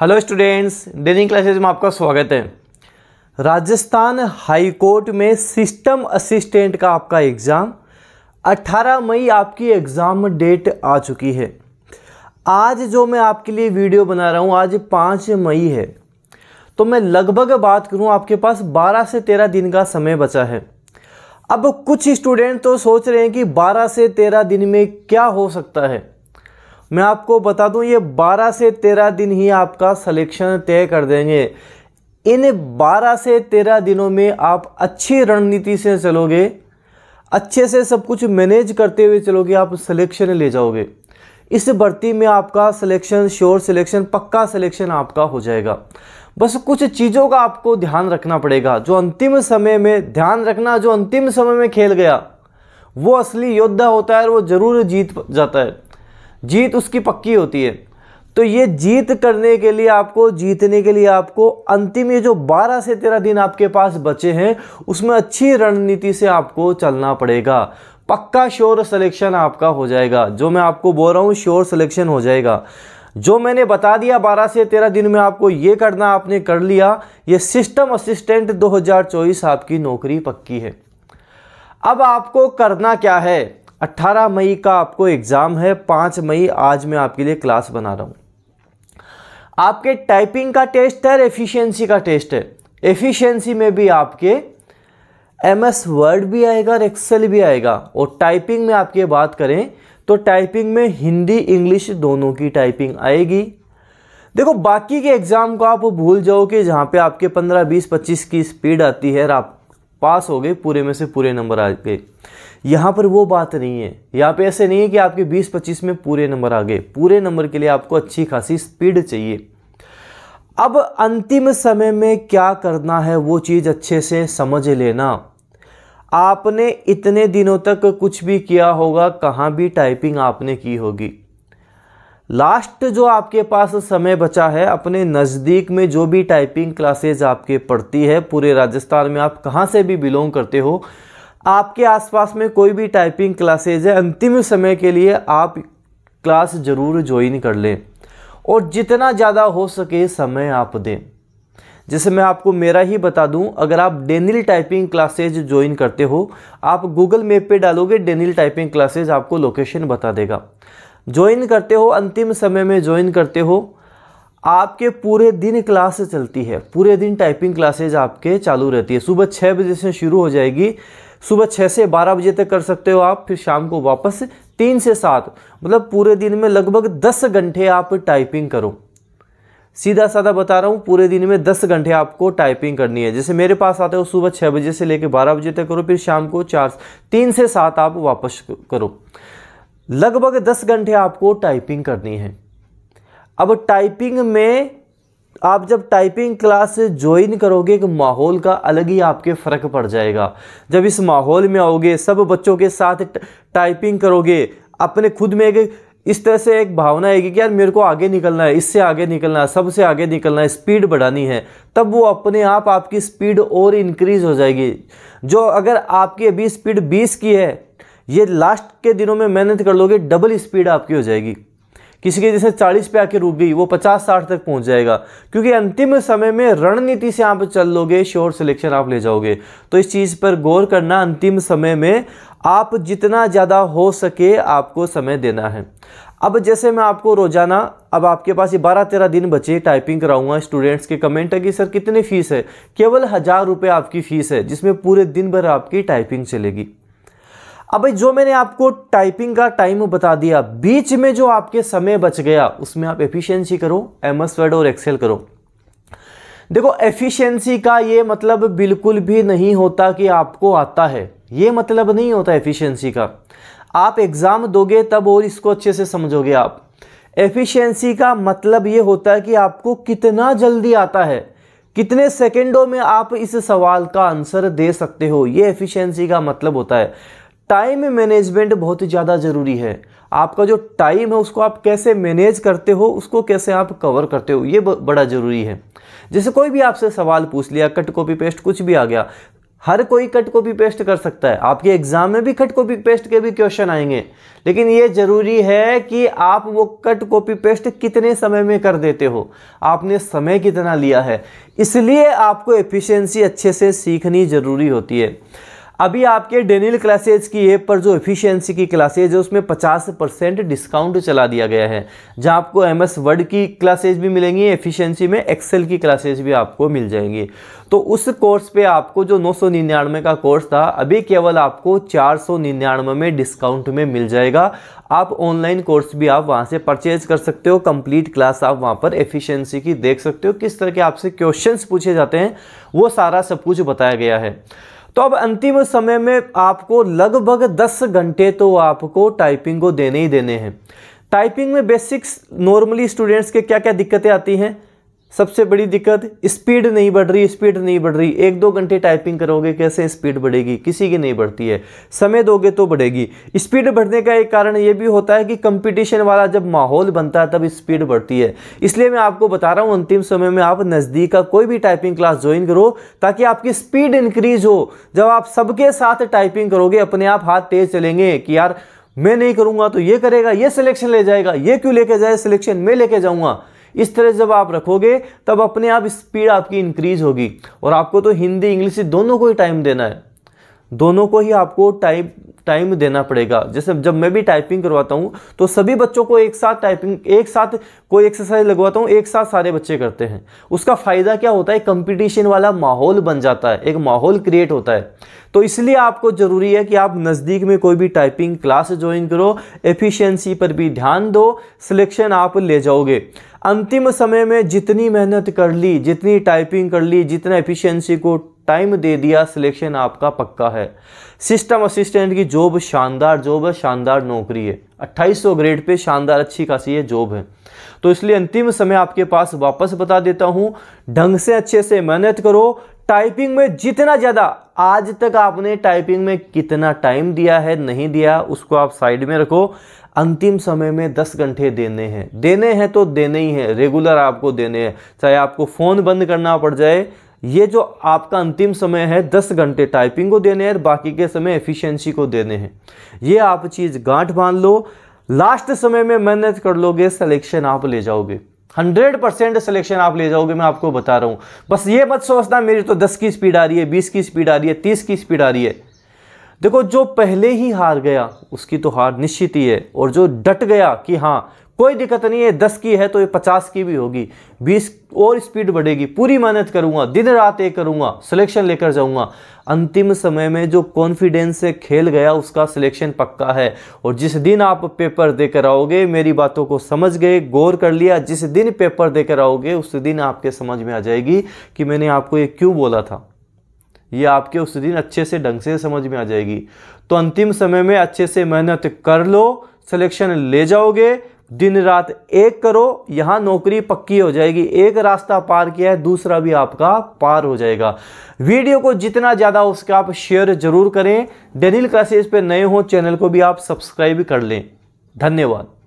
hello students डेनिंग classes में आपका स्वागत है राजस्थान हाई कोर्ट में सिस्टम असिस्टेंट का आपका एग्ज़ाम 18 मई आपकी एग्ज़ाम डेट आ चुकी है आज जो मैं आपके लिए वीडियो बना रहा हूँ आज 5 मई है तो मैं लगभग बात करूँ आपके पास 12 से 13 दिन का समय बचा है अब कुछ स्टूडेंट तो सोच रहे हैं कि बारह से तेरह दिन में क्या हो सकता है मैं आपको बता दूं ये 12 से 13 दिन ही आपका सिलेक्शन तय कर देंगे इन 12 से 13 दिनों में आप अच्छी रणनीति से चलोगे अच्छे से सब कुछ मैनेज करते हुए चलोगे आप सिलेक्शन ले जाओगे इस भर्ती में आपका सिलेक्शन श्योर सिलेक्शन पक्का सिलेक्शन आपका हो जाएगा बस कुछ चीज़ों का आपको ध्यान रखना पड़ेगा जो अंतिम समय में ध्यान रखना जो अंतिम समय में खेल गया वो असली योद्धा होता है और वो ज़रूर जीत जाता है जीत उसकी पक्की होती है तो ये जीत करने के लिए आपको जीतने के लिए आपको अंतिम ये जो 12 से 13 दिन आपके पास बचे हैं उसमें अच्छी रणनीति से आपको चलना पड़ेगा पक्का श्योर सिलेक्शन आपका हो जाएगा जो मैं आपको बोल रहा हूँ श्योर सिलेक्शन हो जाएगा जो मैंने बता दिया 12 से 13 दिन में आपको ये करना आपने कर लिया ये सिस्टम असिस्टेंट 2024 आपकी नौकरी पक्की है अब आपको करना क्या है 18 मई का आपको एग्ज़ाम है 5 मई आज मैं आपके लिए क्लास बना रहा हूँ आपके टाइपिंग का टेस्ट है एफिशिएंसी का टेस्ट है एफिशिएंसी में भी आपके एम एस वर्ड भी आएगा और एक्सेल भी आएगा और टाइपिंग में आपके बात करें तो टाइपिंग में हिंदी इंग्लिश दोनों की टाइपिंग आएगी देखो बाकी के एग्ज़ाम को आप भूल जाओ कि जहाँ पे आपके 15, 20, 25 की स्पीड आती है और आप पास हो गए पूरे में से पूरे नंबर आ गए यहाँ पर वो बात नहीं है यहाँ पे ऐसे नहीं है कि आपके 20-25 में पूरे नंबर आ गए पूरे नंबर के लिए आपको अच्छी खासी स्पीड चाहिए अब अंतिम समय में क्या करना है वो चीज़ अच्छे से समझ लेना आपने इतने दिनों तक कुछ भी किया होगा कहाँ भी टाइपिंग आपने की होगी लास्ट जो आपके पास समय बचा है अपने नज़दीक में जो भी टाइपिंग क्लासेज आपके पढ़ती है पूरे राजस्थान में आप कहाँ से भी बिलोंग करते हो आपके आसपास में कोई भी टाइपिंग क्लासेज है अंतिम समय के लिए आप क्लास ज़रूर ज्वाइन कर लें और जितना ज़्यादा हो सके समय आप दें जैसे मैं आपको मेरा ही बता दूं अगर आप डेनिल टाइपिंग क्लासेज ज्वाइन करते हो आप गूगल मैप पे डालोगे डेनिल टाइपिंग क्लासेज आपको लोकेशन बता देगा ज्वाइन करते हो अंतिम समय में ज्वाइन करते हो आपके पूरे दिन क्लास चलती है पूरे दिन टाइपिंग क्लासेज आपके चालू रहती है सुबह छः बजे से शुरू हो जाएगी सुबह छः से बारह बजे तक कर सकते हो आप फिर शाम को वापस तीन से सात मतलब पूरे दिन में लगभग दस घंटे आप टाइपिंग करो सीधा साधा बता रहा हूँ पूरे दिन में दस घंटे आपको टाइपिंग करनी है जैसे मेरे पास आते हो सुबह छः बजे से लेकर बारह बजे तक करो फिर शाम को चार तीन से सात आप वापस करो लगभग दस घंटे आपको टाइपिंग करनी है अब टाइपिंग में आप जब टाइपिंग क्लास ज्वाइन करोगे एक माहौल का अलग ही आपके फ़र्क पड़ जाएगा जब इस माहौल में आओगे सब बच्चों के साथ टाइपिंग करोगे अपने खुद में एक इस तरह से एक भावना आएगी कि यार मेरे को आगे निकलना है इससे आगे निकलना है सबसे आगे निकलना है स्पीड बढ़ानी है तब वो अपने आप आपकी स्पीड और इंक्रीज हो जाएगी जो अगर आपकी अभी स्पीड 20 की है ये लास्ट के दिनों में मेहनत कर लोगे डबल स्पीड आपकी हो जाएगी किसी के जैसे चालीस पे आके रुक गई वो पचास साठ तक पहुंच जाएगा क्योंकि अंतिम समय में रणनीति से आप चल लोगे श्योर सिलेक्शन आप ले जाओगे तो इस चीज़ पर गौर करना अंतिम समय में आप जितना ज़्यादा हो सके आपको समय देना है अब जैसे मैं आपको रोज़ाना अब आपके पास ये बारह तेरह दिन बचे टाइपिंग कराऊंगा स्टूडेंट्स के कमेंट है कि सर कितनी फ़ीस है केवल हज़ार रुपये आपकी फ़ीस है जिसमें पूरे दिन भर आपकी टाइपिंग चलेगी अब जो मैंने आपको टाइपिंग का टाइम बता दिया बीच में जो आपके समय बच गया उसमें आप एफिशिएंसी करो एम एस वर्ड और एक्सेल करो देखो एफिशिएंसी का ये मतलब बिल्कुल भी नहीं होता कि आपको आता है ये मतलब नहीं होता एफिशिएंसी का आप एग्ज़ाम दोगे तब और इसको अच्छे से समझोगे आप एफिशिएंसी का मतलब ये होता है कि आपको कितना जल्दी आता है कितने सेकेंडों में आप इस सवाल का आंसर दे सकते हो ये एफिशिएंसी का मतलब होता है टाइम मैनेजमेंट बहुत ही ज़्यादा ज़रूरी है आपका जो टाइम है उसको आप कैसे मैनेज करते हो उसको कैसे आप कवर करते हो ये बड़ा ज़रूरी है जैसे कोई भी आपसे सवाल पूछ लिया कट कॉपी पेस्ट कुछ भी आ गया हर कोई कट कॉपी पेस्ट कर सकता है आपके एग्ज़ाम में भी कट कॉपी पेस्ट के भी क्वेश्चन आएंगे लेकिन ये ज़रूरी है कि आप वो कट कॉपी पेस्ट कितने समय में कर देते हो आपने समय कितना लिया है इसलिए आपको एफिशिएंसी अच्छे से सीखनी ज़रूरी होती है अभी आपके डेनिल क्लासेज की ऐप पर जो एफिशिएंसी की क्लासेज है उसमें 50 परसेंट डिस्काउंट चला दिया गया है जहां आपको एम एस वर्ड की क्लासेज भी मिलेंगी एफिशिएंसी में एक्सेल की क्लासेज भी आपको मिल जाएंगी तो उस कोर्स पे आपको जो नौ का कोर्स था अभी केवल आपको चार में डिस्काउंट में मिल जाएगा आप ऑनलाइन कोर्स भी आप वहाँ से परचेज कर सकते हो कंप्लीट क्लास आप वहाँ पर एफिशिएंसी की देख सकते हो किस तरह के आपसे क्वेश्चंस पूछे जाते हैं वो सारा सब कुछ बताया गया है तो अब अंतिम समय में आपको लगभग 10 घंटे तो आपको टाइपिंग को देने ही देने हैं टाइपिंग में बेसिक्स नॉर्मली स्टूडेंट्स के क्या क्या दिक्कतें आती हैं सबसे बड़ी दिक्कत स्पीड नहीं बढ़ रही स्पीड नहीं बढ़ रही एक दो घंटे टाइपिंग करोगे कैसे स्पीड बढ़ेगी किसी की नहीं बढ़ती है समय दोगे तो बढ़ेगी स्पीड बढ़ने का एक कारण ये भी होता है कि कंपटीशन वाला जब माहौल बनता है तब स्पीड बढ़ती है इसलिए मैं आपको बता रहा हूँ अंतिम समय में आप नज़दीक का कोई भी टाइपिंग क्लास ज्वाइन करो ताकि आपकी स्पीड इंक्रीज हो जब आप सबके साथ टाइपिंग करोगे अपने आप हाथ तेज चलेंगे कि यार मैं नहीं करूँगा तो ये करेगा ये सिलेक्शन ले जाएगा ये क्यों लेके जाए सिलेक्शन मैं लेके जाऊँगा इस तरह जब आप रखोगे तब अपने आप स्पीड आपकी इंक्रीज होगी और आपको तो हिंदी इंग्लिश दोनों को ही टाइम देना है दोनों को ही आपको टाइम टाइम देना पड़ेगा जैसे जब मैं भी टाइपिंग करवाता हूँ तो सभी बच्चों को एक साथ टाइपिंग एक साथ कोई एक्सरसाइज लगवाता हूँ एक साथ सारे बच्चे करते हैं उसका फ़ायदा क्या होता है कंपटीशन वाला माहौल बन जाता है एक माहौल क्रिएट होता है तो इसलिए आपको ज़रूरी है कि आप नज़दीक में कोई भी टाइपिंग क्लास ज्वाइन करो एफिशिएंसी पर भी ध्यान दो सिलेक्शन आप ले जाओगे अंतिम समय में जितनी मेहनत कर ली जितनी टाइपिंग कर ली जितना एफिशिएंसी को टाइम दे दिया सिलेक्शन आपका पक्का है सिस्टम असिस्टेंट की जॉब शानदार जॉब है शानदार नौकरी है 2800 ग्रेड पे शानदार अच्छी खासी है जॉब है तो इसलिए अंतिम समय आपके पास वापस बता देता हूँ ढंग से अच्छे से मेहनत करो टाइपिंग में जितना ज़्यादा आज तक आपने टाइपिंग में कितना टाइम दिया है नहीं दिया उसको आप साइड में रखो अंतिम समय में दस घंटे देने हैं देने हैं तो देने ही हैं रेगुलर आपको देने हैं चाहे आपको फ़ोन बंद करना पड़ जाए ये जो आपका अंतिम समय है दस घंटे टाइपिंग को देने हैं बाकी के समय एफिशिएंसी को देने हैं ये आप चीज़ गांठ बांध लो लास्ट समय में मेहनत कर लोगे सिलेक्शन आप ले जाओगे हंड्रेड परसेंट सिलेक्शन आप ले जाओगे मैं आपको बता रहा हूँ बस ये मत सोचना मेरी तो दस की स्पीड आ रही है बीस की स्पीड आ रही है तीस की स्पीड आ रही है देखो जो पहले ही हार गया उसकी तो हार निश्चित ही है और जो डट गया कि हाँ कोई दिक्कत नहीं है दस की है तो ये पचास की भी होगी बीस और स्पीड बढ़ेगी पूरी मेहनत करूंगा दिन रात ये करूंगा सिलेक्शन लेकर जाऊंगा अंतिम समय में जो कॉन्फिडेंस से खेल गया उसका सिलेक्शन पक्का है और जिस दिन आप पेपर देकर आओगे मेरी बातों को समझ गए गौर कर लिया जिस दिन पेपर देकर आओगे उस दिन आपके समझ में आ जाएगी कि मैंने आपको ये क्यों बोला था ये आपके उस दिन अच्छे से ढंग से समझ में आ जाएगी तो अंतिम समय में अच्छे से मेहनत कर लो सिलेक्शन ले जाओगे दिन रात एक करो यहाँ नौकरी पक्की हो जाएगी एक रास्ता पार किया है दूसरा भी आपका पार हो जाएगा वीडियो को जितना ज़्यादा हो सके आप शेयर ज़रूर करें डेनिल क्लासेस पे नए हो चैनल को भी आप सब्सक्राइब कर लें धन्यवाद